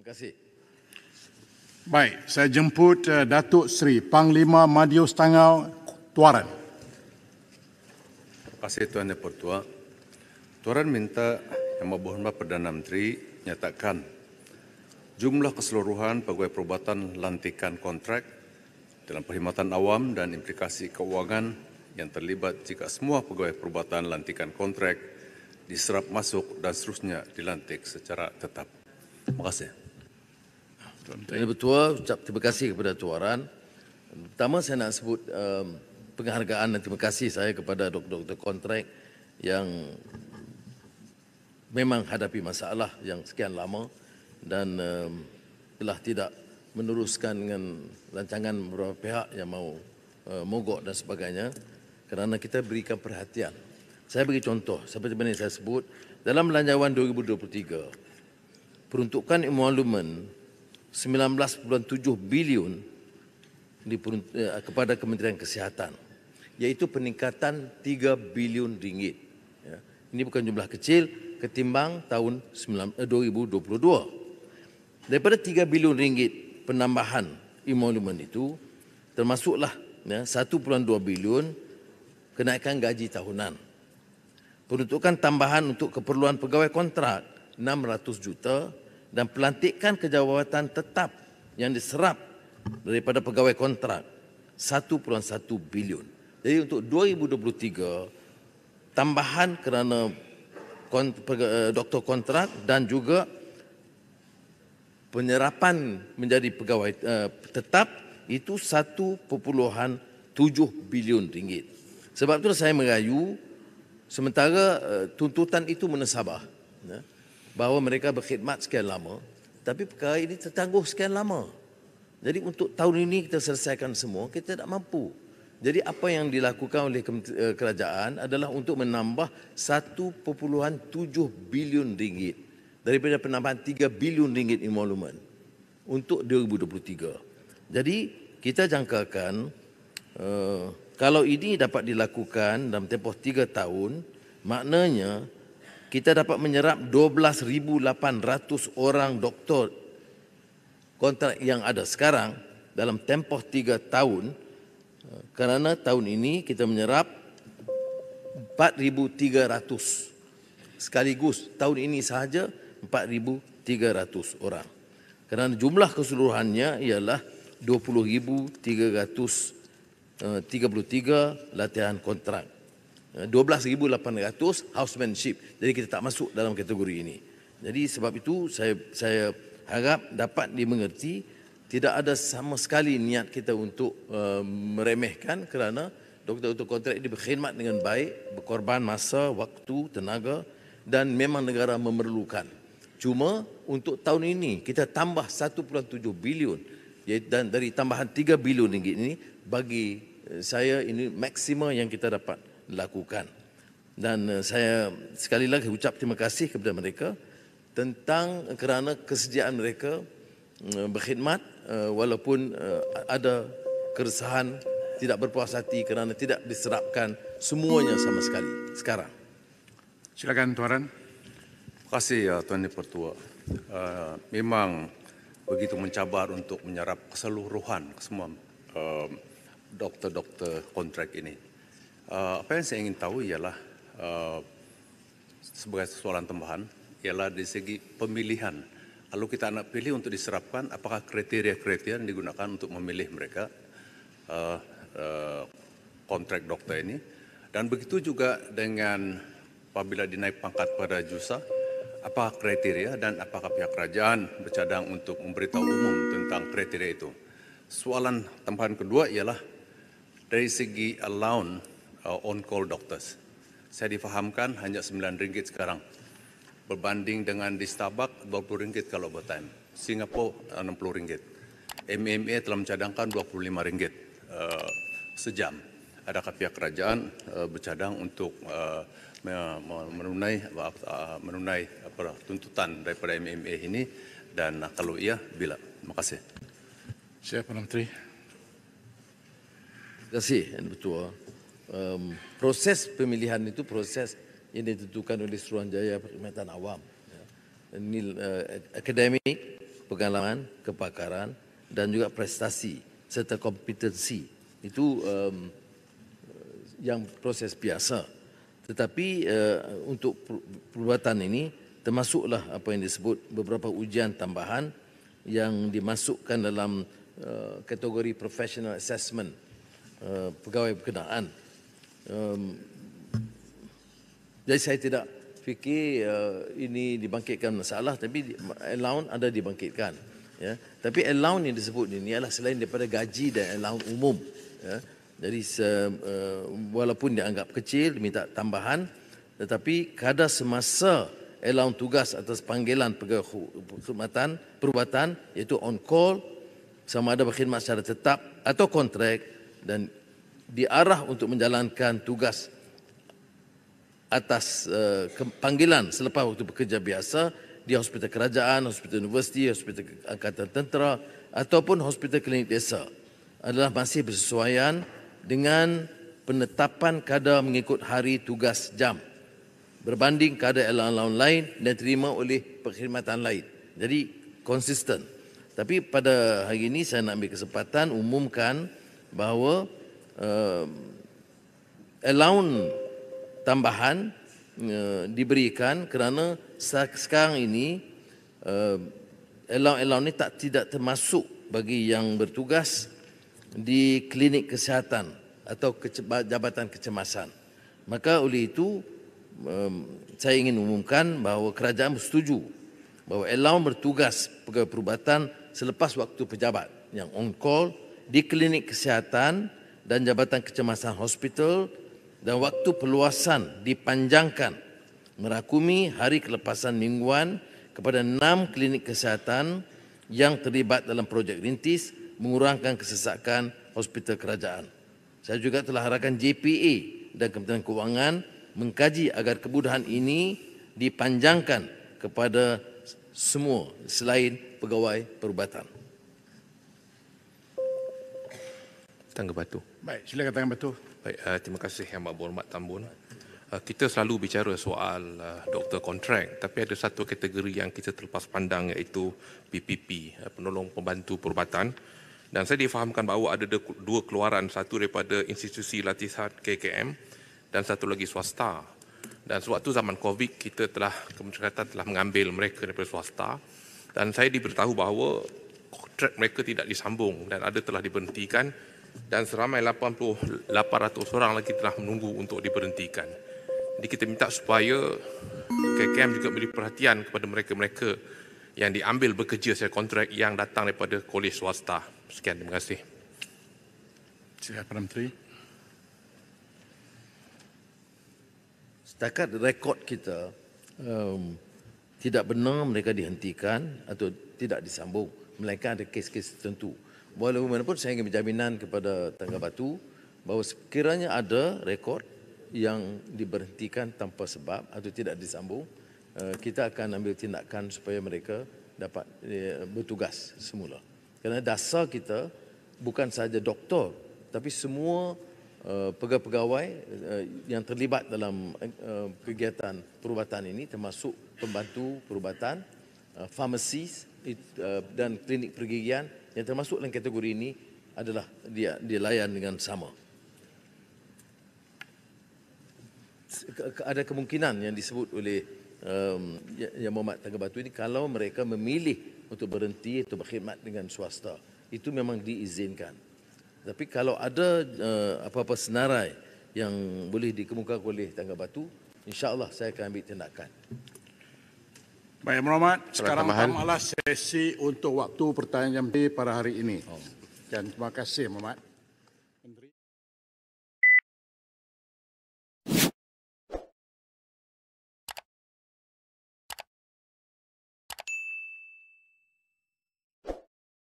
Terima kasih. Baik, saya jemput uh, Datuk Seri Panglima Madio Stangau Tuaran. Terima kasih Tuan Yang Pertua. Tuaran minta Yang Berhormat Perdana Menteri nyatakan jumlah keseluruhan pegawai perubatan lantikan kontrak dalam perkhidmatan awam dan implikasi kewangan yang terlibat jika semua pegawai perubatan lantikan kontrak diserap masuk dan seterusnya dilantik secara tetap. Terima kasih. Tuan Betua, ucap terima kasih kepada tuaran. Pertama saya nak sebut um, penghargaan dan terima kasih saya kepada doktor-doktor kontrak yang memang hadapi masalah yang sekian lama dan um, telah tidak meneruskan dengan lancangan beberapa pihak yang mau uh, mogok dan sebagainya kerana kita berikan perhatian. Saya bagi contoh seperti mana saya sebut dalam belanjawan 2023 peruntukan emolument 19.7 bilion eh, kepada Kementerian Kesihatan iaitu peningkatan 3 bilion ringgit. Ya. Ini bukan jumlah kecil ketimbang tahun 2022. Eh, Daripada 3 bilion ringgit penambahan emolument itu termasuklah 1.2 ya, bilion kenaikan gaji tahunan. Peruntukan tambahan untuk keperluan pegawai kontrak 600 juta dan pelantikan kejawatan tetap yang diserap daripada pegawai kontrak 1.1 bilion. Jadi untuk 2023 tambahan kerana eh, doktor kontrak dan juga penyerapan menjadi pegawai eh, tetap itu 1.7 bilion ringgit. Sebab itu saya merayu sementara eh, tuntutan itu menesabah. Ya bahawa mereka berkhidmat sekian lama tapi perkara ini tertangguh sekian lama. Jadi untuk tahun ini kita selesaikan semua, kita tak mampu. Jadi apa yang dilakukan oleh eh, kerajaan adalah untuk menambah 1.7 bilion ringgit daripada penambahan 3 bilion ringgit emolumen untuk 2023. Jadi kita jangkakan eh, kalau ini dapat dilakukan dalam tempoh 3 tahun, maknanya kita dapat menyerap 12,800 orang doktor kontrak yang ada sekarang dalam tempoh tiga tahun kerana tahun ini kita menyerap 4,300 sekaligus tahun ini sahaja 4,300 orang kerana jumlah keseluruhannya ialah 20,333 eh, latihan kontrak. 12,800 eh, housemanship. Jadi kita tak masuk dalam kategori ini. Jadi sebab itu saya saya harap dapat dimengerti tidak ada sama sekali niat kita untuk uh, meremehkan kerana doktor untuk kontrak ini berkhidmat dengan baik, berkorban masa, waktu, tenaga dan memang negara memerlukan. Cuma untuk tahun ini kita tambah 1.7 bilion dan dari tambahan 3 bilion ini bagi eh, saya ini maksima yang kita dapat lakukan. Dan eh, saya sekali lagi ucap terima kasih kepada mereka tentang kerana kesediaan mereka eh, berkhidmat eh, walaupun ada keresahan tidak berpuas hati kerana tidak diserapkan semuanya sama sekali sekarang. Silakan Tuan Ran. Terima kasih ya Tuan Pertua. memang begitu mencabar untuk menyerap keseluruhan semua doktor-doktor kontrak ini. Uh, apa yang saya ingin tahu ialah uh, sebagai soalan tambahan ialah di segi pemilihan. Lalu kita anak pilih untuk diserapkan, apakah kriteria-kriteria yang digunakan untuk memilih mereka uh, uh, kontrak dokter ini. Dan begitu juga dengan apabila dinaik pangkat pada JUSA, apa kriteria dan apakah pihak kerajaan bercadang untuk memberitahu umum tentang kriteria itu. Soalan tambahan kedua ialah dari segi allowance uh, on-call doctors. Saya difahamkan hanya sembilan ringgit sekarang. Berbanding dengan di Stabak, dua puluh ringgit kalau bertanya. Singapura uh, enam puluh ringgit. MMA telah mencadangkan dua puluh lima ringgit uh, sejam. Adakah pihak kerajaan uh, bercadang untuk uh, menunai, uh, menunai apa, tuntutan daripada MMA ini? Dan uh, kalau iya, bila? Terima kasih. Siapa Menteri? Terima kasih, Yang Ketua um, proses pemilihan itu proses yang ditentukan oleh Jaya Perkhidmatan Awam. Ya. Ini uh, akademik, pengalaman, kepakaran dan juga prestasi serta kompetensi. Itu um, yang proses biasa. Tetapi uh, untuk perubatan ini termasuklah apa yang disebut beberapa ujian tambahan yang dimasukkan dalam uh, kategori professional assessment uh, pegawai berkenaan Um, jadi saya tidak fikir uh, ini dibangkitkan masalah tapi allowance ada dibangkitkan. Ya. Tapi allowance yang disebut ini ialah selain daripada gaji dan allowance umum. Ya. Jadi se, uh, walaupun dianggap kecil, minta tambahan tetapi kadar semasa allowance tugas atas panggilan pegawai perkhidmatan, perubatan iaitu on call sama ada berkhidmat secara tetap atau kontrak dan diarah untuk menjalankan tugas atas uh, panggilan selepas waktu bekerja biasa di hospital kerajaan, hospital universiti, hospital angkatan tentera ataupun hospital klinik desa adalah masih bersesuaian dengan penetapan kadar mengikut hari tugas jam berbanding kadar elang allowance lain dan terima oleh perkhidmatan lain. Jadi konsisten. Tapi pada hari ini saya nak ambil kesempatan umumkan bahawa uh, allowance tambahan uh, diberikan kerana sekarang ini uh, allowance-allowance ini tak tidak termasuk bagi yang bertugas di klinik kesihatan atau jabatan kecemasan. Maka oleh itu um, saya ingin umumkan bahawa kerajaan bersetuju bahawa allowance bertugas pegawai perubatan selepas waktu pejabat yang on call di klinik kesihatan dan Jabatan Kecemasan Hospital dan waktu peluasan dipanjangkan merakumi hari kelepasan mingguan kepada enam klinik kesihatan yang terlibat dalam projek rintis mengurangkan kesesakan hospital kerajaan. Saya juga telah harapkan JPA dan Kementerian Keuangan mengkaji agar kemudahan ini dipanjangkan kepada semua selain pegawai perubatan. Tangga batu. Baik, sila katakan betul. Baik, uh, terima kasih yang amat berhormat Tambun. Uh, kita selalu bicara soal uh, doktor kontrak, tapi ada satu kategori yang kita terlepas pandang iaitu PPP, uh, penolong pembantu perubatan. Dan saya difahamkan bahawa ada dua keluaran, satu daripada institusi latihan KKM dan satu lagi swasta. Dan sewaktu zaman COVID, kita telah, Kementerian Kesihatan telah mengambil mereka daripada swasta. Dan saya diberitahu bahawa kontrak mereka tidak disambung dan ada telah diberhentikan dan seramai 8800 orang lagi telah menunggu untuk diberhentikan. Jadi kita minta supaya KKM juga beri perhatian kepada mereka-mereka yang diambil bekerja secara kontrak yang datang daripada kolej swasta. Sekian, terima kasih. Cik Perdana Menteri. Setakat rekod kita, um, tidak benar mereka dihentikan atau tidak disambung. Melainkan ada kes-kes tertentu. -kes mana pun saya ingin berjaminan kepada Tangga Batu bahawa sekiranya ada rekod yang diberhentikan tanpa sebab atau tidak disambung, eh, kita akan ambil tindakan supaya mereka dapat eh, bertugas semula. Kerana dasar kita bukan sahaja doktor tapi semua eh, pegawai-pegawai yang terlibat dalam kegiatan perubatan ini termasuk pembantu perubatan, farmasis dan klinik pergigian yang termasuk dalam kategori ini adalah dia dilayan dengan sama. Ada kemungkinan yang disebut oleh um, yang ya Muhammad Tangga Batu ini kalau mereka memilih untuk berhenti atau berkhidmat dengan swasta itu memang diizinkan. Tapi kalau ada uh, apa-apa senarai yang boleh dikemukakan oleh Tangga Batu, insya-Allah saya akan ambil tindakan. Baik, Muhammad. Sekarang tamatlah sesi untuk waktu pertanyaan jam di pada hari ini. Dan oh. terima kasih, Muhammad.